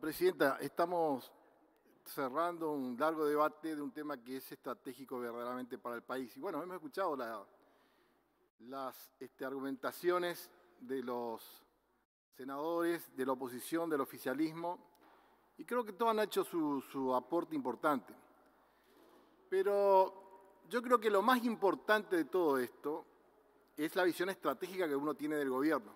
Presidenta, estamos cerrando un largo debate de un tema que es estratégico verdaderamente para el país. Y bueno, hemos escuchado las este, argumentaciones de los senadores, de la oposición, del oficialismo, y creo que todos han hecho su, su aporte importante. Pero yo creo que lo más importante de todo esto es la visión estratégica que uno tiene del gobierno.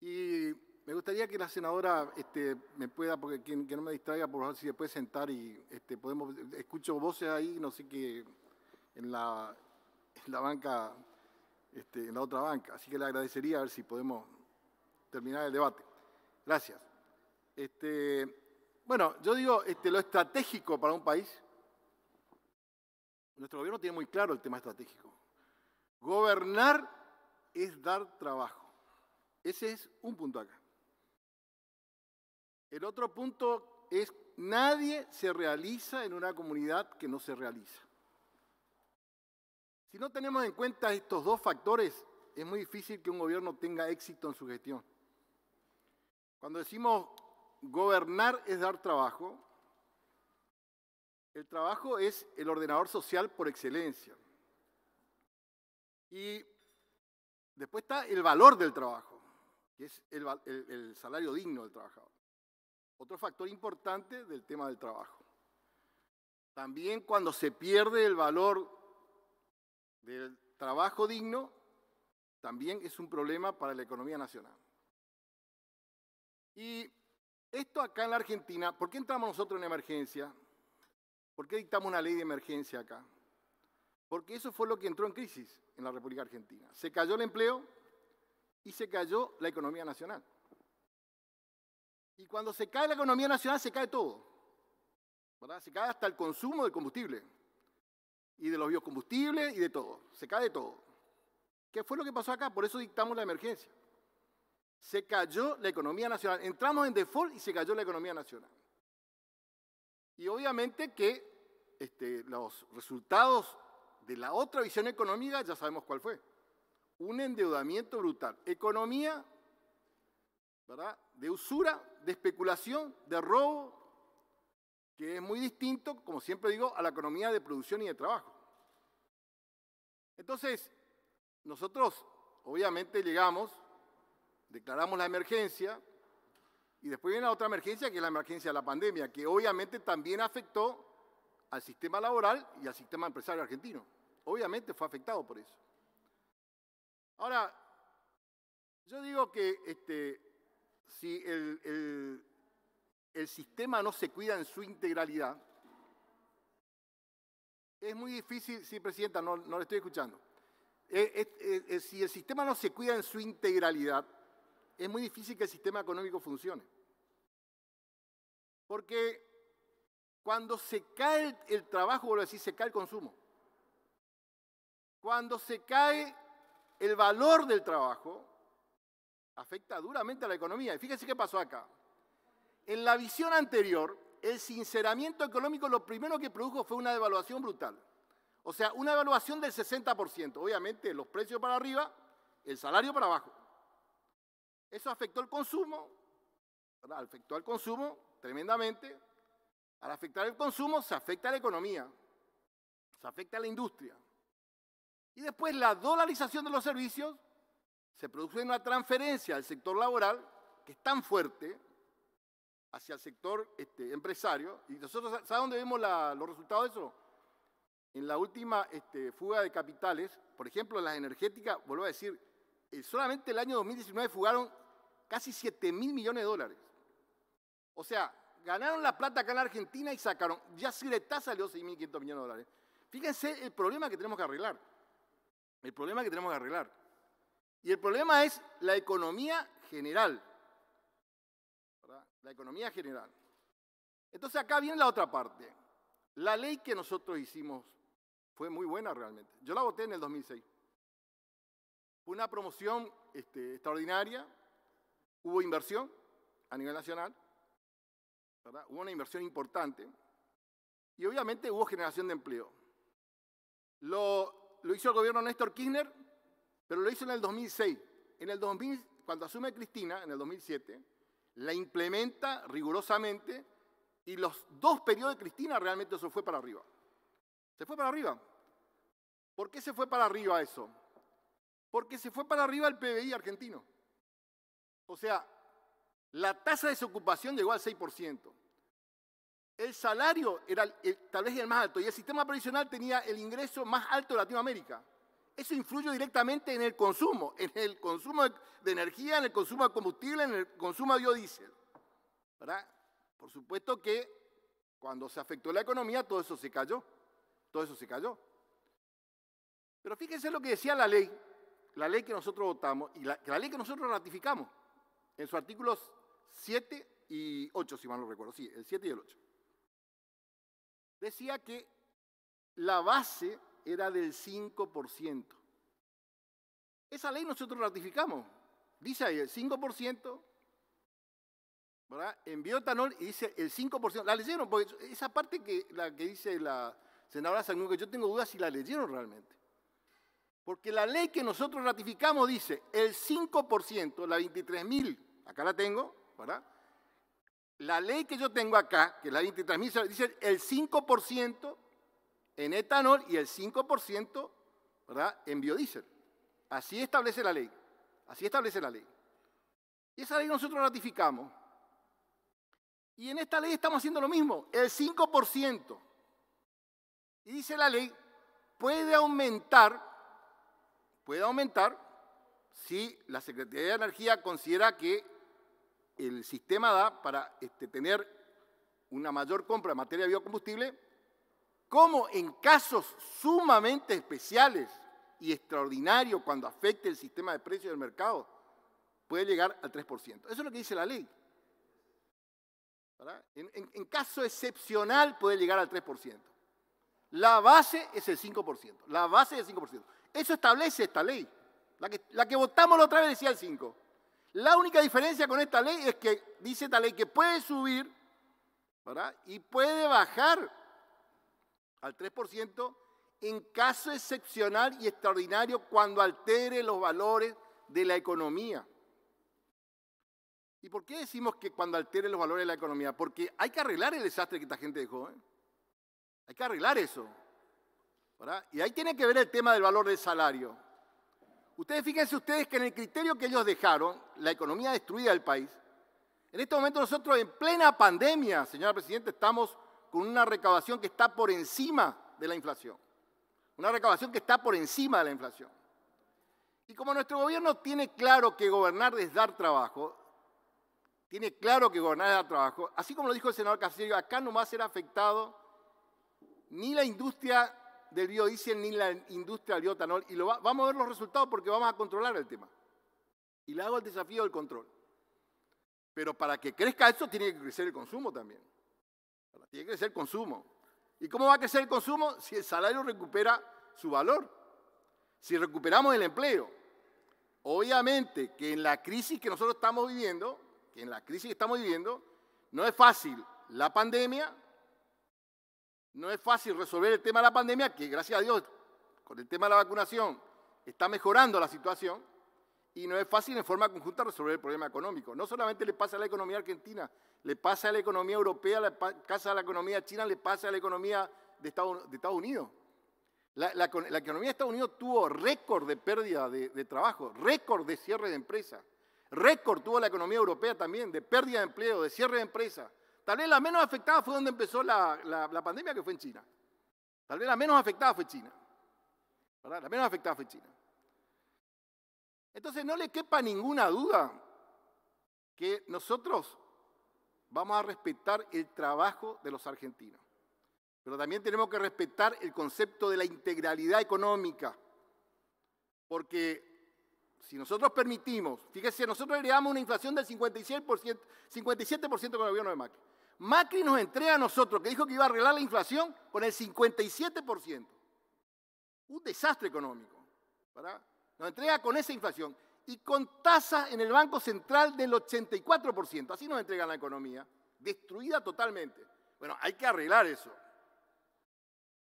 Y me gustaría que la senadora este, me pueda, porque que no me distraiga, por favor, si se puede sentar y este, podemos, escucho voces ahí, no sé qué, en la, la banca, este, en la otra banca. Así que le agradecería a ver si podemos terminar el debate. Gracias. bueno, yo digo lo estratégico para un país. Nuestro gobierno tiene muy claro el tema estratégico. Gobernar es dar trabajo. Ese es un punto acá. El otro punto es, nadie se realiza en una comunidad que no se realiza. Si no tenemos en cuenta estos dos factores, es muy difícil que un gobierno tenga éxito en su gestión. Cuando decimos gobernar es dar trabajo, el trabajo es el ordenador social por excelencia. Y después está el valor del trabajo, que es el, el salario digno del trabajador. Otro factor importante del tema del trabajo. También cuando se pierde el valor del trabajo digno, también es un problema para la economía nacional. Y esto acá en la Argentina, ¿por qué entramos nosotros en emergencia? ¿Por qué dictamos una ley de emergencia acá? Porque eso fue lo que entró en crisis en la República Argentina. Se cayó el empleo y se cayó la economía nacional. Y cuando se cae la economía nacional, se cae todo. Se cae hasta el consumo de combustible y de los biocombustibles y de todo. Se cae todo. ¿Qué fue lo que pasó acá? Por eso dictamos la emergencia. Se cayó la economía nacional. Entramos en default y se cayó la economía nacional. Y obviamente que este, los resultados de la otra visión económica ya sabemos cuál fue. Un endeudamiento brutal. Economía ¿verdad? De usura, de especulación, de robo, que es muy distinto, como siempre digo, a la economía de producción y de trabajo. Entonces, nosotros obviamente llegamos, declaramos la emergencia, y después viene la otra emergencia, que es la emergencia de la pandemia, que obviamente también afectó al sistema laboral y al sistema empresario argentino. Obviamente fue afectado por eso. Ahora, yo digo que este, si el, el, sistema no se cuida en su integralidad, es muy difícil, sí, Presidenta, no, no le estoy escuchando. Eh, eh, eh, si el sistema no se cuida en su integralidad, es muy difícil que el sistema económico funcione. Porque cuando se cae el, trabajo, vuelvo a decir, se cae el consumo. Cuando se cae el valor del trabajo, afecta duramente a la economía. Y fíjense qué pasó acá. En la visión anterior, el sinceramiento económico lo primero que produjo fue una devaluación brutal. O sea, una devaluación del 60%. Obviamente, los precios para arriba, el salario para abajo. Eso afectó el consumo, ¿verdad? afectó al consumo tremendamente. Al afectar el consumo, se afecta a la economía, se afecta a la industria. Y después la dolarización de los servicios se produce una transferencia del sector laboral que es tan fuerte hacia el sector este, empresario. Y nosotros, ¿saben dónde vemos los resultados de eso? En la última este, fuga de capitales, por ejemplo, en las energéticas, vuelvo a decir, eh, solamente el año 2019 fugaron casi 7 mil millones de dólares. O sea, ganaron la plata acá en Argentina y sacaron, ya si está salió 6.500 millones de dólares. Fíjense el problema que tenemos que arreglar. El problema que tenemos que arreglar. Y el problema es la economía general. La economía general. Entonces acá viene la otra parte. La ley que nosotros hicimos fue muy buena realmente. Yo la voté en el 2006. Fue una promoción este, extraordinaria. Hubo inversión a nivel nacional. ¿verdad? Hubo una inversión importante. Y obviamente hubo generación de empleo. Lo, lo hizo el gobierno Néstor Kirchner pero lo hizo en el 2006. En el 2000, cuando asume Cristina, en el 2007, la implementa rigurosamente y los dos periodos de Cristina realmente eso fue para arriba. Se fue para arriba. ¿Por qué se fue para arriba eso? Porque se fue para arriba el PBI argentino. O sea, la tasa de desocupación llegó al 6%. El salario era tal vez el más alto y el sistema previsional tenía el ingreso más alto de Latinoamérica. Eso influye directamente en el consumo, en el consumo de energía, en el consumo de combustible, en el consumo de biodiesel. ¿Verdad? Por supuesto que cuando se afectó la economía, todo eso se cayó. Todo eso se cayó. Pero fíjense lo que decía la ley, la ley que nosotros votamos y la, la ley que nosotros ratificamos en sus artículos 7 y 8, si mal no recuerdo. Sí, el 7 y el 8. Decía que la base era del 5%. Esa ley nosotros ratificamos. Dice ahí el 5%, ¿verdad? En y dice el 5%. ¿La leyeron? Porque esa parte que, la que dice la senadora Sangún, que yo tengo dudas si la leyeron realmente. Porque la ley que nosotros ratificamos dice el 5%, la 23.000, acá la tengo, ¿verdad? La ley que yo tengo acá, que es la 23.000, dice el 5% en etanol y el 5% ¿verdad? en biodiesel. Así establece la ley. Así establece la ley. Y esa ley nosotros ratificamos. Y en esta ley estamos haciendo lo mismo, el 5%. Y dice la ley, puede aumentar, puede aumentar si la Secretaría de Energía considera que el sistema da para este, tener una mayor compra de materia de biocombustible, cómo en casos sumamente especiales y extraordinarios cuando afecte el sistema de precios del mercado, puede llegar al 3%. Eso es lo que dice la ley. En, caso excepcional puede llegar al 3%. La base es el 5%. La base es el 5%. Eso establece esta ley. La que, votamos la otra vez decía el 5%. La única diferencia con esta ley es que dice esta ley que puede subir y puede bajar al 3% en caso excepcional y extraordinario cuando altere los valores de la economía. ¿Y por qué decimos que cuando altere los valores de la economía? Porque hay que arreglar el desastre que esta gente dejó. ¿eh? Hay que arreglar eso. Y ahí tiene que ver el tema del valor del salario. Ustedes fíjense ustedes que en el criterio que ellos dejaron, la economía destruida del país, en este momento nosotros en plena pandemia, señora Presidenta, estamos con una recaudación que está por encima de la inflación. Una recaudación que está por encima de la inflación. Y como nuestro gobierno tiene claro que gobernar es dar trabajo, tiene claro que gobernar es dar trabajo, así como lo dijo el senador Casillo, acá no va a ser afectado ni la industria del biodiesel ni la industria del biotanol. Y lo vamos a ver los resultados porque vamos a controlar el tema. Y le hago el desafío del control. Pero para que crezca eso tiene que crecer el consumo también. Tiene que crecer el consumo. ¿Y cómo va a crecer el consumo? Si el salario recupera su valor, si recuperamos el empleo. Obviamente que en la crisis que nosotros estamos viviendo, que en la crisis que estamos viviendo, no es fácil la pandemia, no es fácil resolver el tema de la pandemia, que gracias a Dios, con el tema de la vacunación, está mejorando la situación y no es fácil en forma conjunta resolver el problema económico. No solamente le pasa a la economía argentina, le pasa a la economía europea, le pasa a la economía china, le pasa a la economía de Estados, Unidos. La, economía de Estados Unidos tuvo récord de pérdida de, trabajo, récord de cierre de empresas, récord tuvo la economía europea también de pérdida de empleo, de cierre de empresas. Tal vez la menos afectada fue donde empezó la, pandemia, que fue en China. Tal vez la menos afectada fue China. La menos afectada fue China. Entonces no le quepa ninguna duda que nosotros vamos a respetar el trabajo de los argentinos, pero también tenemos que respetar el concepto de la integralidad económica, porque si nosotros permitimos, fíjese, nosotros agregamos una inflación del 57%, 57 con el gobierno de Macri. Macri nos entrega a nosotros, que dijo que iba a arreglar la inflación, con el 57%. Un desastre económico. ¿verdad? nos entrega con esa inflación y con tasa en el Banco Central del 84%. Así nos entregan la economía, destruida totalmente. Bueno, hay que arreglar eso.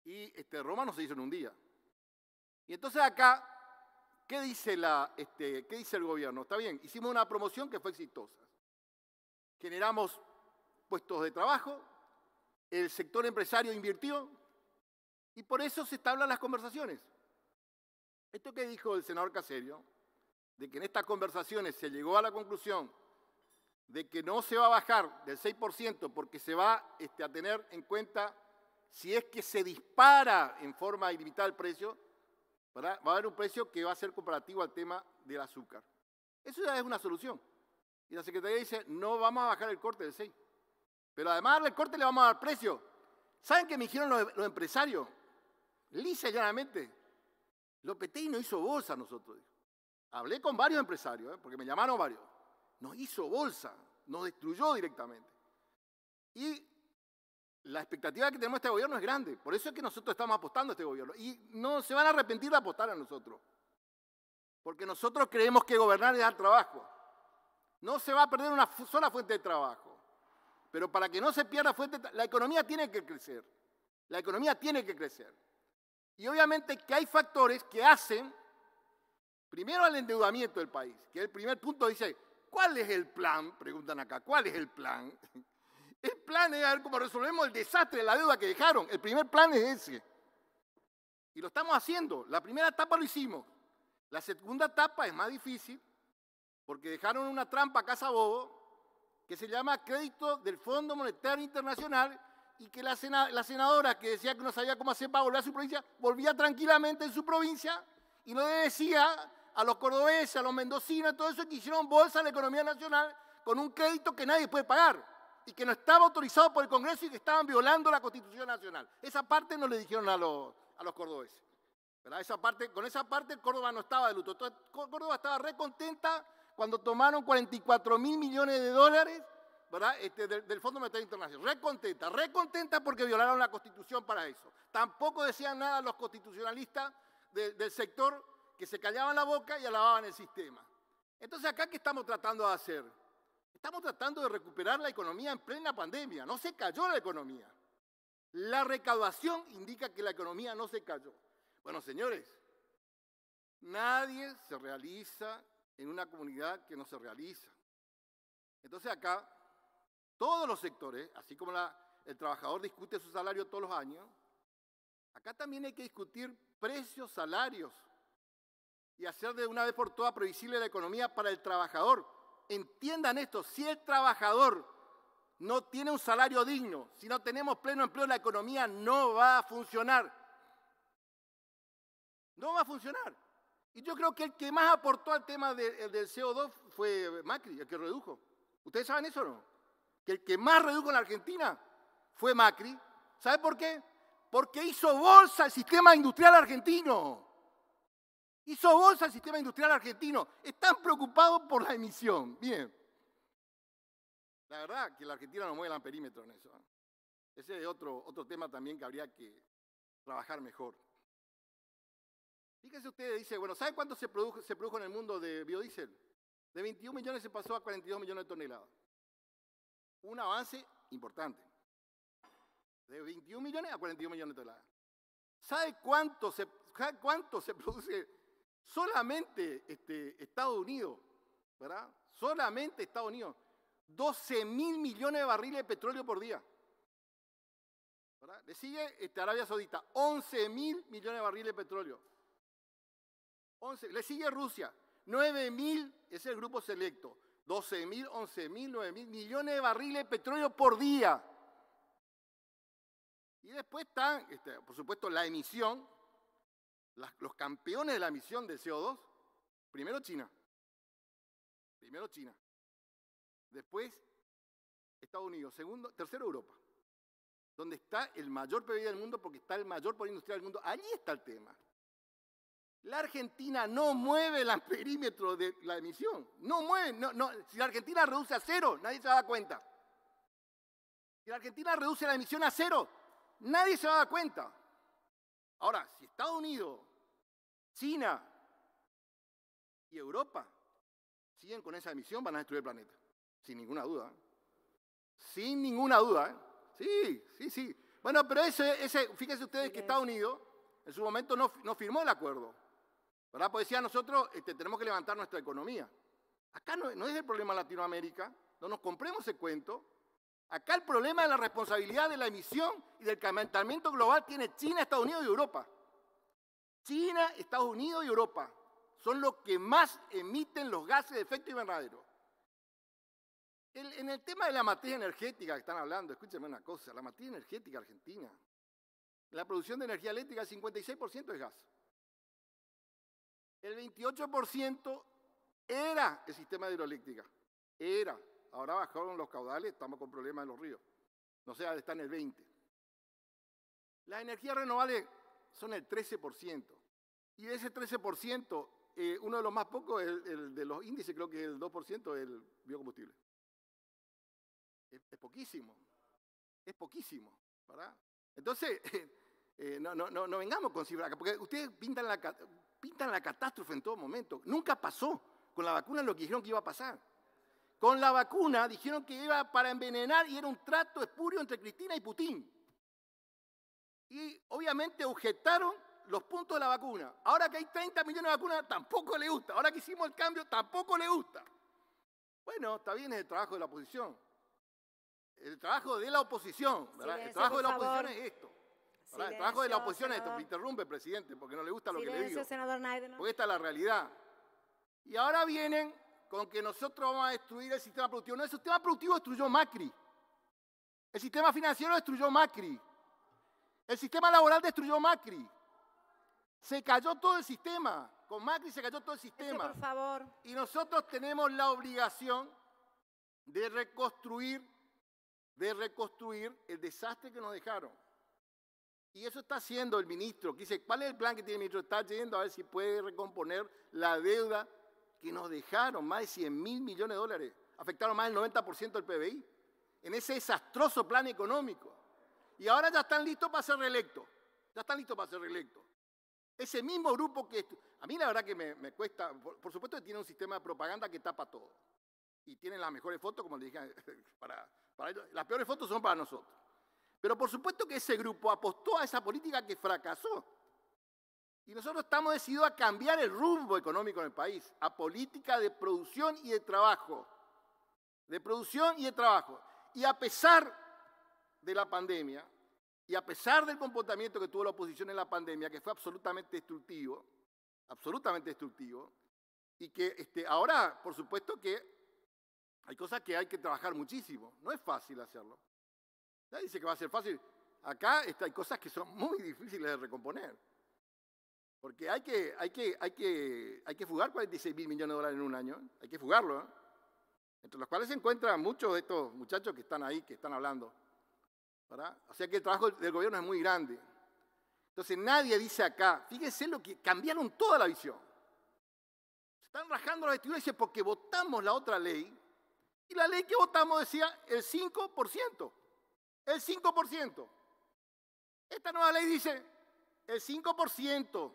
Y este, Roma no se hizo en un día. Y entonces acá, ¿qué dice, la, este, ¿qué dice el gobierno? Está bien, hicimos una promoción que fue exitosa. Generamos puestos de trabajo, el sector empresario invirtió y por eso se establan las conversaciones. Esto que dijo el senador Caserio, de que en estas conversaciones se llegó a la conclusión de que no se va a bajar del 6% porque se va este, a tener en cuenta si es que se dispara en forma ilimitada el precio, va a haber un precio que va a ser comparativo al tema del azúcar. Eso ya es una solución. Y la Secretaría dice, no vamos a bajar el corte del 6. Pero además del corte le vamos a dar precio. ¿Saben qué me dijeron los, empresarios? Lice llanamente. Lopetegui no hizo bolsa a nosotros. Hablé con varios empresarios, ¿eh? porque me llamaron varios. Nos hizo bolsa, nos destruyó directamente. Y la expectativa que tenemos de este gobierno es grande. Por eso es que nosotros estamos apostando a este gobierno. Y no se van a arrepentir de apostar a nosotros. Porque nosotros creemos que gobernar es dar trabajo. No se va a perder una sola fuente de trabajo. Pero para que no se pierda fuente, la economía tiene que crecer. La economía tiene que crecer. Y obviamente que hay factores que hacen, primero al endeudamiento del país, que el primer punto dice, ¿cuál es el plan? Preguntan acá, ¿cuál es el plan? El plan es a ver cómo resolvemos el desastre de la deuda que dejaron. El primer plan es ese. Y lo estamos haciendo. La primera etapa lo hicimos. La segunda etapa es más difícil porque dejaron una trampa a Casa Bobo que se llama crédito del Fondo Monetario Internacional y que la, senadora que decía que no sabía cómo hacer para volver a su provincia, volvía tranquilamente en su provincia y no le decía a los cordobeses, a los mendocinos, todo eso que hicieron bolsa a la economía nacional con un crédito que nadie puede pagar y que no estaba autorizado por el Congreso y que estaban violando la Constitución Nacional. Esa parte no le dijeron a los, a los cordobeses. Esa parte, con esa parte Córdoba no estaba de luto. Córdoba estaba recontenta cuando tomaron 44 mil millones de dólares este, del, Fondo Monetario Internacional. Recontenta, recontenta porque violaron la Constitución para eso. Tampoco decían nada los constitucionalistas del sector que se callaban la boca y alababan el sistema. Entonces, ¿acá qué estamos tratando de hacer? Estamos tratando de recuperar la economía en plena pandemia. No se cayó la economía. La recaudación indica que la economía no se cayó. Bueno, señores, nadie se realiza en una comunidad que no se realiza. Entonces acá todos los sectores, así como el trabajador discute su salario todos los años, acá también hay que discutir precios, salarios y hacer de una vez por todas previsible la economía para el trabajador. Entiendan esto, si el trabajador no tiene un salario digno, si no tenemos pleno empleo, la economía no va a funcionar. No va a funcionar. Y yo creo que el que más aportó al tema del CO2 fue Macri, el que redujo. ¿Ustedes saben eso o no? que el que más redujo en la Argentina fue Macri. ¿Sabe por qué? Porque hizo bolsa el sistema industrial argentino. Hizo bolsa el sistema industrial argentino. Están preocupados por la emisión. Bien. La verdad que la Argentina no mueve el amperímetro en eso. ¿eh? Ese es otro, otro tema también que habría que trabajar mejor. Fíjense ustedes, dice, bueno, ¿sabe cuánto se se produjo en el mundo de biodiesel? De 21 millones se pasó a 42 millones de toneladas un avance importante. De 21 millones a 41 millones de toneladas. ¿Sabe cuánto se, cuánto se produce solamente este, Estados Unidos? ¿Verdad? Solamente Estados Unidos. 12 mil millones de barriles de petróleo por día. ¿Verdad? Le sigue este, Arabia Saudita, 11 mil millones de barriles de petróleo. 11. Le sigue Rusia, 9 mil, es el grupo selecto. 12 mil, 11 mil, 9 mil millones de barriles de petróleo por día. Y después está, este, por supuesto, la emisión, los campeones de la emisión de CO2. Primero China. Primero China. Después Estados Unidos. Segundo, tercero Europa. Donde está el mayor PIB del mundo porque está el mayor poder industrial del mundo. Allí está el tema. La Argentina no mueve el perímetro de la emisión. No mueve. No, no. Si la Argentina reduce a cero, nadie se va a dar cuenta. Si la Argentina reduce la emisión a cero, nadie se va a dar cuenta. Ahora, si Estados Unidos, China y Europa siguen con esa emisión, van a destruir el planeta. Sin ninguna duda. Sin ninguna duda. ¿eh? Sí, sí, sí. Bueno, pero ese, ese fíjense ustedes que Estados Unidos en su momento no firmó el acuerdo. ¿Verdad? Pues decía, nosotros este, tenemos que levantar nuestra economía. Acá no, es el problema Latinoamérica, no nos compremos ese cuento. Acá el problema de la responsabilidad de la emisión y del calentamiento global tiene China, Estados Unidos y Europa. China, Estados Unidos y Europa son los que más emiten los gases de efecto invernadero. en el tema de la materia energética que están hablando, escúcheme una cosa, la materia energética argentina, la producción de energía eléctrica es 56% es gas. El 28% era el sistema de hidroeléctrica. Era. Ahora bajaron los caudales, estamos con problemas en los ríos. No sea, está en el 20%. Las energías renovables son el 13%. Y de ese 13%, eh, uno de los más pocos, el, de los índices, creo que es el 2% es el biocombustible. Es, poquísimo. Es poquísimo. ¿verdad? Entonces, eh, no, no, no, no, vengamos con cifras, porque ustedes pintan la, pintan la catástrofe en todo momento. Nunca pasó. Con la vacuna lo que dijeron que iba a pasar. Con la vacuna dijeron que iba para envenenar y era un trato espurio entre Cristina y Putin. Y obviamente objetaron los puntos de la vacuna. Ahora que hay 30 millones de vacunas, tampoco le gusta. Ahora que hicimos el cambio, tampoco le gusta. Bueno, está bien, es el trabajo de la oposición. El trabajo de la oposición, ¿verdad? el trabajo de la oposición es esto el trabajo de la oposición es esto. Interrumpe, presidente, porque no le gusta lo que le digo. Porque esta es la realidad. Y ahora vienen con que nosotros vamos a destruir el sistema productivo. No, el sistema productivo destruyó Macri. El sistema financiero destruyó Macri. El sistema laboral destruyó Macri. Se cayó todo el sistema. Con Macri se cayó todo el sistema. por favor. Y nosotros tenemos la obligación de reconstruir, de reconstruir el desastre que nos dejaron. Y eso está haciendo el ministro, que dice, ¿cuál es el plan que tiene el ministro? Está yendo a ver si puede recomponer la deuda que nos dejaron, más de 100 mil millones de dólares, afectaron más del 90% del PBI, en ese desastroso plan económico. Y ahora ya están listos para ser reelectos, ya están listos para ser reelectos. Ese mismo grupo que... A mí la verdad que me, cuesta, por, supuesto que tiene un sistema de propaganda que tapa todo. Y tienen las mejores fotos, como le dije, para ellos. Las peores fotos son para nosotros. Pero por supuesto que ese grupo apostó a esa política que fracasó. Y nosotros estamos decididos a cambiar el rumbo económico en el país, a política de producción y de trabajo. De producción y de trabajo. Y a pesar de la pandemia, y a pesar del comportamiento que tuvo la oposición en la pandemia, que fue absolutamente destructivo, absolutamente destructivo, y que este, ahora, por supuesto que hay cosas que hay que trabajar muchísimo, no es fácil hacerlo dice que va a ser fácil. Acá hay cosas que son muy difíciles de recomponer. Porque hay que, hay que, hay que, hay que fugar 46 mil millones de dólares en un año. Hay que fugarlo. ¿eh? Entre los cuales se encuentran muchos de estos muchachos que están ahí, que están hablando. O sea que el trabajo del gobierno es muy grande. Entonces nadie dice acá, fíjense lo que cambiaron toda la visión. Se están rajando las vestiduras porque votamos la otra ley, y la ley que votamos decía el 5% el 5%. Esta nueva ley dice el 5%,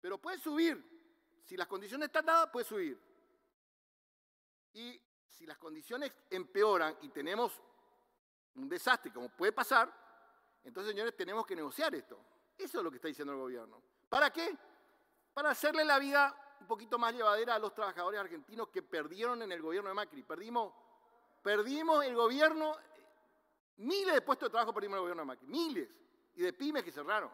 pero puede subir. Si las condiciones están dadas, puede subir. Y si las condiciones empeoran y tenemos un desastre, como puede pasar, entonces, señores, tenemos que negociar esto. Eso es lo que está diciendo el gobierno. ¿Para qué? Para hacerle la vida un poquito más llevadera a los trabajadores argentinos que perdieron en el gobierno de Macri. Perdimos, perdimos el gobierno Miles de puestos de trabajo perdimos el gobierno de Macri, miles, y de pymes que cerraron.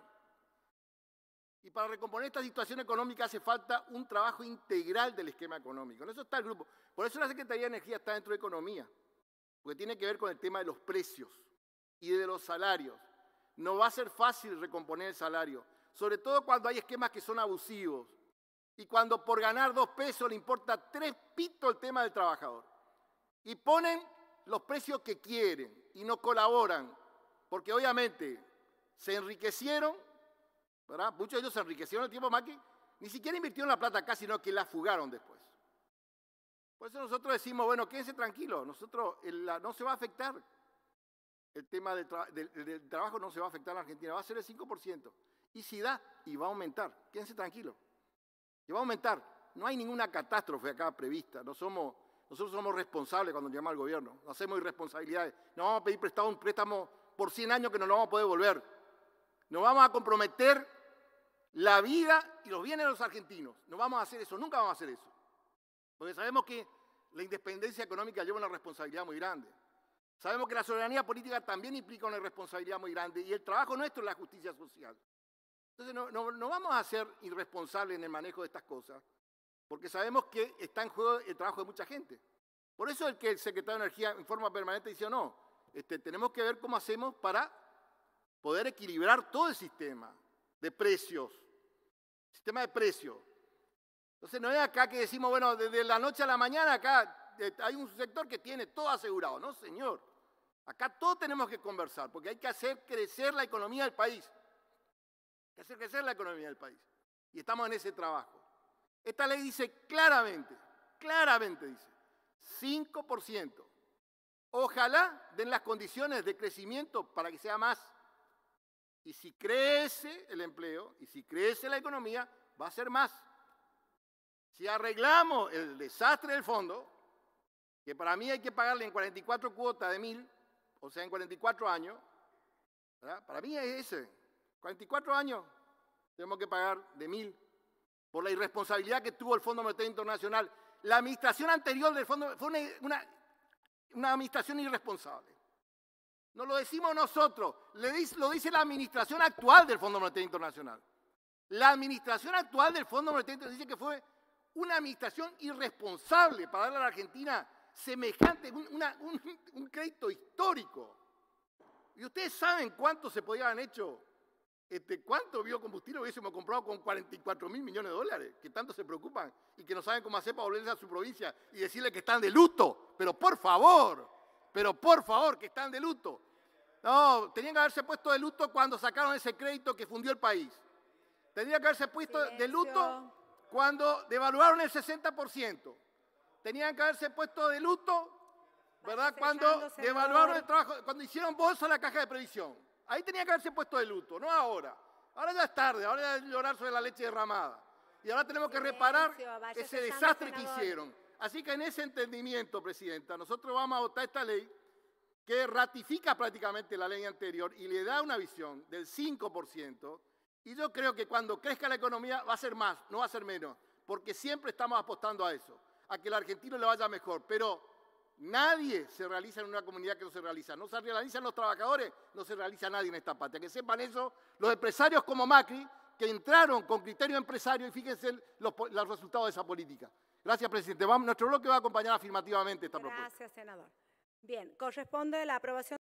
Y para recomponer esta situación económica hace falta un trabajo integral del esquema económico. En eso está el grupo. Por eso la Secretaría de Energía está dentro de Economía, porque tiene que ver con el tema de los precios y de los salarios. No va a ser fácil recomponer el salario, sobre todo cuando hay esquemas que son abusivos y cuando por ganar dos pesos le importa tres pitos el tema del trabajador. Y ponen los precios que quieren y no colaboran, porque obviamente se enriquecieron, ¿verdad? Muchos de ellos se enriquecieron el tiempo más que ni siquiera invirtieron la plata acá, sino que la fugaron después. Por eso nosotros decimos, bueno, quédense tranquilos, nosotros no se va a afectar. El tema del, trabajo no se va a afectar a Argentina, va a ser el 5%. Y si da, y va a aumentar, quédense tranquilos. Y va a aumentar. No hay ninguna catástrofe acá prevista, no somos nosotros somos responsables cuando llamamos al gobierno, hacemos irresponsabilidades. No vamos a pedir prestado un préstamo por 100 años que no lo vamos a poder devolver. Nos vamos a comprometer la vida y los bienes de los argentinos. No vamos a hacer eso, nunca vamos a hacer eso. Porque sabemos que la independencia económica lleva una responsabilidad muy grande. Sabemos que la soberanía política también implica una responsabilidad muy grande y el trabajo nuestro es la justicia social. Entonces no vamos a ser irresponsables en el manejo de estas cosas porque sabemos que está en juego el trabajo de mucha gente. Por eso es que el secretario de Energía en forma permanente dice, no, este, tenemos que ver cómo hacemos para poder equilibrar todo el sistema de precios, sistema de precios. Entonces no es acá que decimos, bueno, desde la noche a la mañana acá eh, hay un sector que tiene todo asegurado, no señor. Acá todos tenemos que conversar, porque hay que hacer crecer la economía del país. Hay que hacer crecer la economía del país. Y estamos en ese trabajo. Esta ley dice claramente, claramente dice, 5%. Ojalá den las condiciones de crecimiento para que sea más. Y si crece el empleo y si crece la economía, va a ser más. Si arreglamos el desastre del fondo, que para mí hay que pagarle en 44 cuotas de mil, o sea, en 44 años, para mí es ese, 44 años tenemos que pagar de mil la irresponsabilidad que tuvo el Fondo Monetario Internacional. La administración anterior del Fondo fue una, administración irresponsable. No lo decimos nosotros, lo dice la administración actual del Fondo Monetario Internacional. La administración actual del Fondo dice que fue una administración irresponsable para darle a la Argentina semejante, un crédito histórico. Y ustedes saben cuánto se podía haber hecho este, ¿Cuánto biocombustible hubiésemos comprado con 44 mil millones de dólares? Que tanto se preocupan y que no saben cómo hacer para volverse a su provincia y decirle que están de luto. Pero por favor, pero por favor, que están de luto. No, tenían que haberse puesto de luto cuando sacaron ese crédito que fundió el país. Tenían que haberse puesto de luto cuando devaluaron el 60%. Tenían que haberse puesto de luto, ¿verdad? Cuando devaluaron el trabajo, cuando hicieron bolsa a la caja de previsión Ahí tenía que haberse puesto de luto, no ahora. Ahora ya es tarde, ahora ya es llorar sobre la leche derramada. Y ahora tenemos que reparar ese desastre que hicieron. Así que en ese entendimiento, Presidenta, nosotros vamos a votar esta ley que ratifica prácticamente la ley anterior y le da una visión del 5%. Y yo creo que cuando crezca la economía va a ser más, no va a ser menos, porque siempre estamos apostando a eso, a que el argentino le vaya mejor. Pero Nadie se realiza en una comunidad que no se realiza. No se realizan los trabajadores, no se realiza nadie en esta patria. Que sepan eso los empresarios como Macri, que entraron con criterio empresario y fíjense los, resultados de esa política. Gracias, presidente. nuestro bloque va a acompañar afirmativamente esta propuesta. Gracias, senador. Bien, corresponde la aprobación.